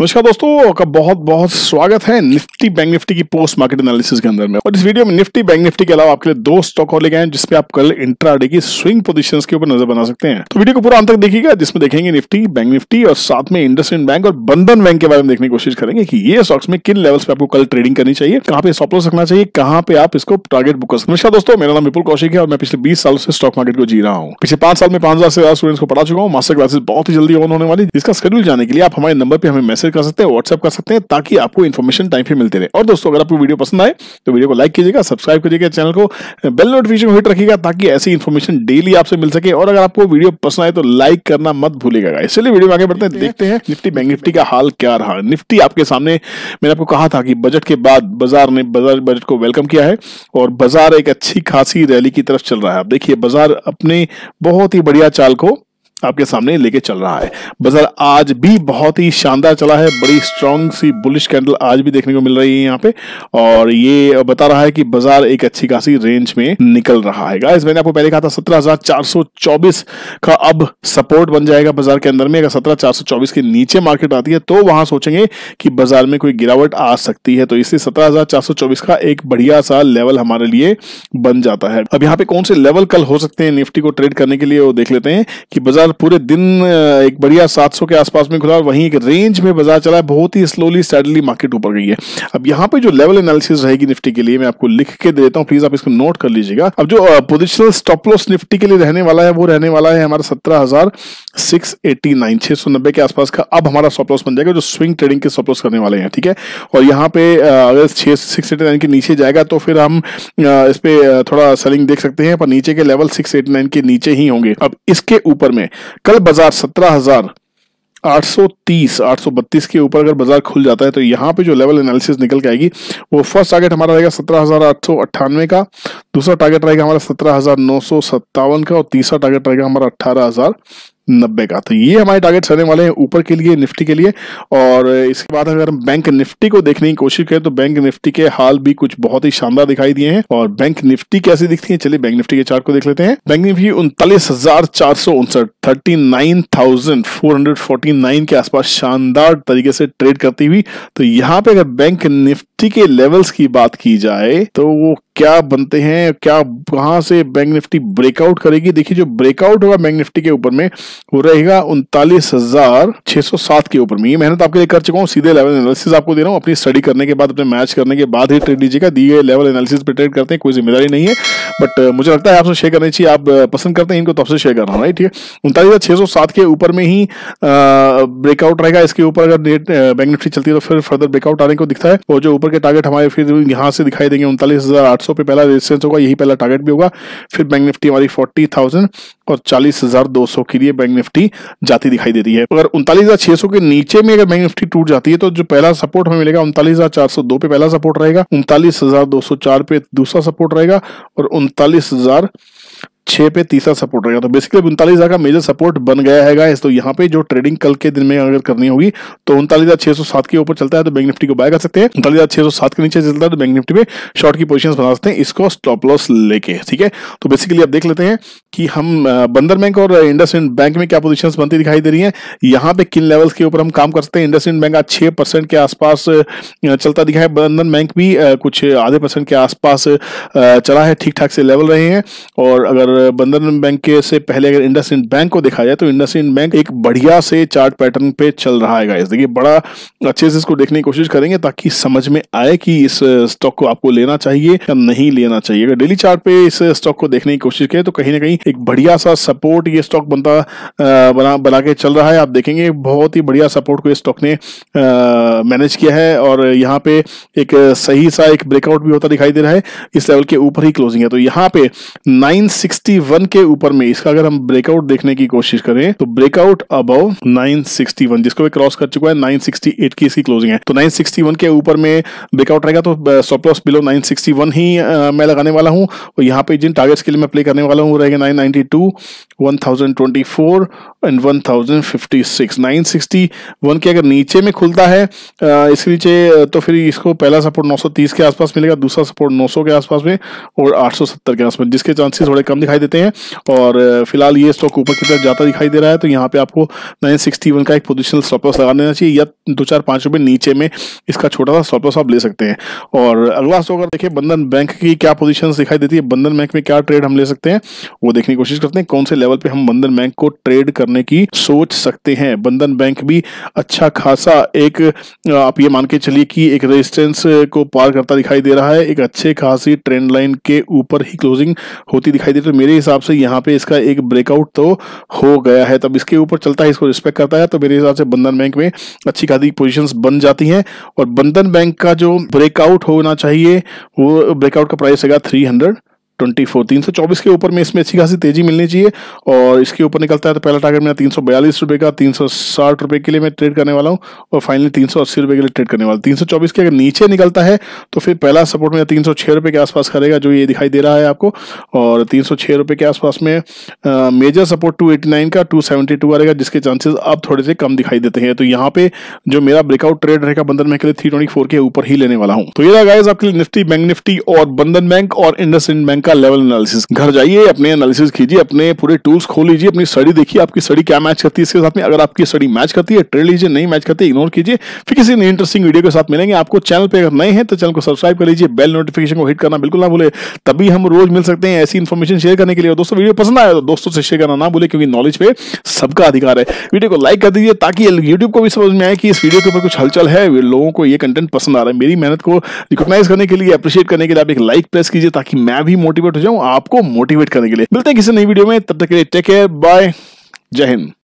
नमस्कार दोस्तों का बहुत बहुत स्वागत है निफ्टी बैंक निफ्टी की पोस्ट मार्केट एनालिसिस के अंदर में और इस वीडियो में निफ्टी बैंक निफ्टी के अलावा आपके लिए दो स्टॉक और लेके आए जिसपे आप कल डे की स्विंग पोजीशंस के ऊपर नजर बना सकते हैं तो वीडियो को पूरा अंत तक देखिएगा जिसमें देखेंगे निफ्टी बैंक निफ्टी और साथ में इंडसइंड बैंक और बंधन बैंक के बारे में देखने की कोशिश करेंगे कि ये स्टॉक्स में किन लेवल्स पे आपको कल ट्रेडिंग करनी चाहिए कहाँ पे स्टॉप रखना चाहिए कहाँ पे आप इसको टारगेट बुक कर नमस्कार दोस्तों मेरा नाम विपुल कौशिक है और मैं पिछले बीस साल से स्टॉक मार्केट को जी रहा हूँ पिछले पांच साल में पांच से ज्यादा स्टूडेंट्स को पढ़ा चुका हूँ मास्टर क्लासेस बहुत ही जल्दी ऑन होने वाली जिसका शेड्यूल जाने के लिए आप हमारे नंबर पर हमें मैसेज मैसेज कर सकते हैं व्हाट्सएप कर सकते हैं ताकि आपको इन्फॉर्मेशन टाइम पे मिलते रहे और दोस्तों अगर आपको वीडियो पसंद आए तो वीडियो को लाइक कीजिएगा सब्सक्राइब कीजिएगा चैनल को बेल नोटिफिकेशन हिट रखिएगा ताकि ऐसी इन्फॉर्मेशन डेली आपसे मिल सके और अगर आपको वीडियो पसंद आए तो लाइक करना मत भूलेगा इसलिए वीडियो में आगे बढ़ते हैं देखते हैं निफ्टी बैंक निफ्टी का हाल क्या रहा निफ्टी आपके सामने मैंने आपको कहा था कि बजट के बाद बाजार ने बाजार बजट को वेलकम किया है और बाजार एक अच्छी खासी रैली की तरफ चल रहा है आप देखिए बाजार अपने बहुत ही बढ़िया चाल को आपके सामने लेके चल रहा है बाजार आज भी बहुत ही शानदार चला है बड़ी स्ट्रांग सी बुलिश कैंडल आज भी देखने को मिल रही है यहाँ पे और ये बता रहा है कि बाजार एक अच्छी खासी रेंज में निकल रहा है गाइस मैंने आपको पहले कहा था 17,424 का अब सपोर्ट बन जाएगा बाजार के अंदर में अगर चौबीस के नीचे मार्केट आती है तो वहां सोचेंगे कि बाजार में कोई गिरावट आ सकती है तो इसलिए चौबीस का एक बढ़िया सा लेवल हमारे लिए बन जाता है अब यहाँ पे कौन से लेवल कल हो सकते हैं निफ्टी को ट्रेड करने के लिए वो देख लेते हैं कि बाजार फिलहाल पूरे दिन एक बढ़िया 700 के आसपास में खुला वहीं एक रेंज में बाजार चला है बहुत ही स्लोली स्टैडली मार्केट ऊपर गई है अब यहाँ पे जो लेवल एनालिसिस रहेगी निफ्टी के लिए मैं आपको लिख के देता हूँ प्लीज आप इसको नोट कर लीजिएगा अब जो पोजिशनल स्टॉपलॉस निफ्टी के लिए रहने वाला है वो रहने वाला है हमारा सत्रह हजार सिक्स एटी नाइन छह सौ नब्बे के आसपास का अब हमारा स्टॉपलॉस बन जाएगा जो स्विंग ट्रेडिंग के स्टॉपलॉस करने वाले हैं ठीक है और यहाँ पे अगर छह सिक्स एटी नाइन के नीचे जाएगा तो फिर हम इस पर थोड़ा सेलिंग देख सकते हैं पर नीचे के लेवल सिक्स एटी नाइन के नीचे ही होंगे अब इसके ऊपर में कल बाजार सत्रह हजार सौ 832 के ऊपर अगर बाजार खुल जाता है तो यहाँ पे जो लेवल एनालिसिस निकल के आएगी वो फर्स्ट टारगेट हमारा रहेगा सत्रह हजार आठ सौ अट्ठानवे का दूसरा टारगेट रहेगा हमारा सत्रह हजार नौ सौ सत्तावन का और तीसरा टारगेट रहेगा हमारा अट्ठारह हजार नब्बे का तो ये हमारे टारगेट रहने वाले हैं ऊपर के लिए निफ्टी के लिए और इसके बाद अगर हम बैंक निफ्टी को देखने की कोशिश करें तो बैंक निफ्टी के हाल भी कुछ बहुत ही शानदार दिखाई दिए हैं और बैंक निफ्टी कैसी दिखती है चलिए बैंक निफ्टी के चार्ट को देख लेते हैं बैंक निफ्टी उनतालीस हजार चार सौ उनसठ thirty nine thousand four hundred forty nine के आसपास शानदार तरीके से ट्रेड करती हुई तो यहाँ पे अगर बैंक निफ्टी के लेवल्स की बात की जाए तो वो क्या बनते हैं क्या कहाँ से बैंक निफ्टी ब्रेकआउट करेगी देखिए जो ब्रेकआउट होगा बैंक निफ्टी के ऊपर में वो रहेगा उनतालीस हजार छह सौ सात के ऊपर में ये मेहनत आपके लिए कर चुका हूँ सीधे लेवल एनालिसिस आपको दे रहा हूँ अपनी स्टडी करने के बाद अपने मैच करने के बाद ही ट्रेड लीजिएगा दिए लेवल एनालिसिस पे ट्रेड करते हैं कोई जिम्मेदारी नहीं है बट uh, मुझे लगता है आपसे शेयर करनी चाहिए आप uh, पसंद करते हैं इनको तो आपसे शेयर कर रहा हूँ ठीक है उनतालीस के ऊपर में ही ब्रेकआउट uh, रहेगा इसके ऊपर अगर बैंक निफ्टी चलती है तो फिर फर्दर ब्रेकआउट आने को दिखता है और जो ऊपर के टारगेट हमारे फिर यहाँ से दिखाई देंगे उनतालीस पे पहला रेजिस्टेंस होगा यही पहला टारगेट भी होगा फिर बैंक निफ्टी हमारी फोर्टी थाउजेंड और चालीस हजार दो सौ के लिए बैंक निफ्टी जाती दिखाई दे रही है अगर उनतालीस हजार छह सौ के नीचे में अगर बैंक निफ्टी टूट जाती है तो जो पहला सपोर्ट हमें मिलेगा उनतालीस हजार चार सौ दो पे पहला सपोर्ट रहेगा उनतालीस हजार दो सौ चार पे दूसरा सपोर्ट रहेगा और उनतालीस हजार छः पे तीसरा सपोर्ट रहेगा तो बेसिकली उनतालीस का मेजर सपोर्ट बन गया है गाइस तो यहाँ पे जो ट्रेडिंग कल के दिन में अगर करनी होगी तो उनतालीस हज़ार छह सौ सात के ऊपर चलता है तो बैंक निफ्टी को बाय कर सकते हैं उनतालीस हज़ार छह सौ सात के नीचे चलता है तो बैंक निफ्टी पे शॉर्ट की पोजिशन बना सकते हैं इसको स्टॉप लॉस लेके ठीक है तो बेसिकली आप देख लेते हैं कि हम बंदर बैंक और इंडस बैंक में क्या पोजिशन बनती दिखाई दे रही है यहाँ पे किन लेवल्स के ऊपर हम काम कर सकते हैं इंडस बैंक आज छह परसेंट के आसपास चलता दिखा है बंधन बैंक भी कुछ आधे परसेंट के आसपास चला है ठीक ठाक से लेवल रहे हैं और अगर बंधन बैंक के से पहले अगर इंडस इंड बैंक को देखा जाए तो इंडस इंड बैंक एक बढ़िया से चार्ट पैटर्न पे चल रहा है देखिए बड़ा अच्छे से इसको देखने की कोशिश करेंगे ताकि समझ में आए कि इस स्टॉक को आपको लेना चाहिए या नहीं लेना चाहिए अगर डेली चार्ट पे इस स्टॉक को देखने की कोशिश करें तो कहीं ना कहीं एक बढ़िया सा सपोर्ट ये स्टॉक बनता बना बना के चल रहा है आप देखेंगे बहुत ही बढ़िया सपोर्ट को इस स्टॉक ने मैनेज किया है और यहाँ पे एक सही सा एक ब्रेकआउट भी होता दिखाई दे रहा है इस लेवल के ऊपर ही क्लोजिंग है तो यहाँ पे नाइन 961 के ऊपर में इसका अगर हम ब्रेकआउट देखने की कोशिश करें तो ब्रेकआउट अबव 961 जिसको वे क्रॉस कर चुका है 968 की इसकी क्लोजिंग है तो 961 के ऊपर में ब्रेकआउट रहेगा तो स्टॉप लॉस बिलो 961 ही आ, uh, मैं लगाने वाला हूं और यहां पे जिन टारगेट्स के लिए मैं प्ले करने वाला हूँ रहेगा 992 1024 एंड 1056 961 के अगर नीचे में खुलता है uh, इसके नीचे uh, तो फिर इसको पहला सपोर्ट 930 के आसपास मिलेगा दूसरा सपोर्ट 900 के आसपास में और 870 के आसपास जिसके चांसेस थोड़े कम दिखा दिखाई देते हैं और फिलहाल ये स्टॉक ऊपर की तरफ जाता दिखाई दे रहा है तो यहाँ पे आपको नाइन सिक्सटी वन का एक पोजिशनल स्टॉपलॉस लगा देना चाहिए या दो चार पाँच रुपये नीचे में इसका छोटा सा स्टॉपलॉस आप ले सकते हैं और अगला स्टॉक अगर देखिए बंधन बैंक की क्या पोजिशन दिखाई देती है बंधन बैंक में क्या ट्रेड हम ले सकते हैं वो देखने की कोशिश करते हैं कौन से लेवल पे हम बंधन बैंक को ट्रेड करने की सोच सकते हैं बंधन बैंक भी अच्छा खासा एक आप ये मान के चलिए कि एक रेजिस्टेंस को पार करता दिखाई दे रहा है एक अच्छे खासी ट्रेंड लाइन के ऊपर ही क्लोजिंग होती दिखाई दे रही है तो मेरे हिसाब से यहाँ पे इसका एक ब्रेकआउट तो हो गया है तब इसके ऊपर चलता है इसको रिस्पेक्ट करता है तो मेरे हिसाब से बंधन बैंक में अच्छी खासी पोजिशन बन जाती है और बंधन बैंक का जो ब्रेकआउट होना चाहिए वो ब्रेकआउट का प्राइस है थ्री हंड्रेड ट्वेंटी फोर तीन सौ चौबीस के ऊपर में इसमें अच्छी खासी तेजी मिलनी चाहिए और इसके ऊपर निकलता है तो पहला टारगेट मेरा तीन सौ बयालीस रुपये का तीन सौ साठ रुपये के लिए मैं ट्रेड करने वाला हूँ और फाइनली तीन सौ अस्सी रुपये के लिए ट्रेड करने वाला तीन सौ चौबीस के अगर नीचे निकलता है तो फिर पहला सपोर्ट मेरा तीन सौ छः रुपये के आसपास करेगा जो ये दिखाई दे रहा है आपको और तीन सौ छः रुपये के आसपास में major support two eighty nine का टू सेवेंटी टू आएगा जिसके चांसेस अब थोड़े से कम दिखाई देते हैं तो यहाँ पे जो मेरा ब्रेकआउट ट्रेड रहेगा बंधन बैंक के लिए थ्री ट्वेंटी फोर के ऊपर ही लेने वाला हूँ तो ये रहा गाइज आपके लिए निफ्टी बैंक निफ्टी और बंधन बैंक और इंडस बैंक आपका लेवल एनालिसिस घर जाइए अपने एनालिसिस कीजिए अपने पूरे टूल्स खोल लीजिए अपनी स्टडी देखिए आपकी स्टडी क्या मैच करती है इसके साथ में अगर आपकी स्टडी मैच करती है ट्रेड लीजिए नहीं मैच करती इग्नोर कीजिए फिर किसी नई इंटरेस्टिंग वीडियो के साथ मिलेंगे आपको चैनल पर अगर नए हैं तो चैनल को सब्सक्राइब कर लीजिए बेल नोटिफिकेशन को हिट करना बिल्कुल ना भूले तभी हम रोज मिल सकते हैं ऐसी इन्फॉर्मेशन शेयर करने के लिए दोस्तों वीडियो पसंद आया तो दोस्तों से शेयर करना ना भूले क्योंकि नॉलेज पे सबका अधिकार है वीडियो को लाइक कर दीजिए ताकि यूट्यूब को भी समझ में आए कि इस वीडियो के ऊपर कुछ हलचल है लोगों को ये कंटेंट पसंद आ रहा है मेरी मेहनत को रिकॉग्नाइज करने के लिए अप्रिशिएट करने के लिए आप एक लाइक प्रेस कीजिए ताकि मैं भी मोटिव मोटिवेट हो जाऊं आपको मोटिवेट करने के लिए मिलते हैं किसी नई वीडियो में तब तक के लिए टेक केयर बाय जय हिंद